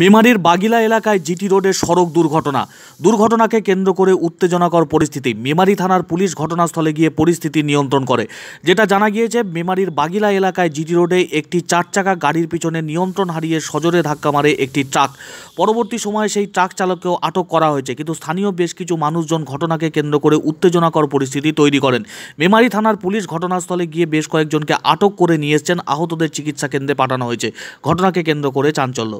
মেমারির বাগিলা এলাকায় জিটি রোডে সড়ক দুর্ঘটনা দুর্ঘটনাকে কেন্দ্র করে উত্তেজনাকর পরিস্থিতি মেমারি থানার পুলিশ ঘটনাস্থলে গিয়ে পরিস্থিতি নিয়ন্ত্রণ করে যেটা জানা গিয়েছে মেমারির বাগিলা এলাকায় জিটি রোডে একটি চার চাকা গাড়ির পিছনে নিয়ন্ত্রণ হারিয়ে সজোরে ধাক্কা মারে একটি ট্রাক পরবর্তী সময়ে সেই ট্রাক চালককেও আটক করা হয়েছে কিন্তু স্থানীয় বেশ কিছু মানুষজন ঘটনাকে কেন্দ্র করে উত্তেজনাকর পরিস্থিতি তৈরি করেন মেমারি থানার পুলিশ ঘটনাস্থলে গিয়ে বেশ কয়েকজনকে আটক করে নিয়ে এসছেন আহতদের চিকিৎসা কেন্দ্রে পাঠানো হয়েছে ঘটনাকে কেন্দ্র করে চাঞ্চল্য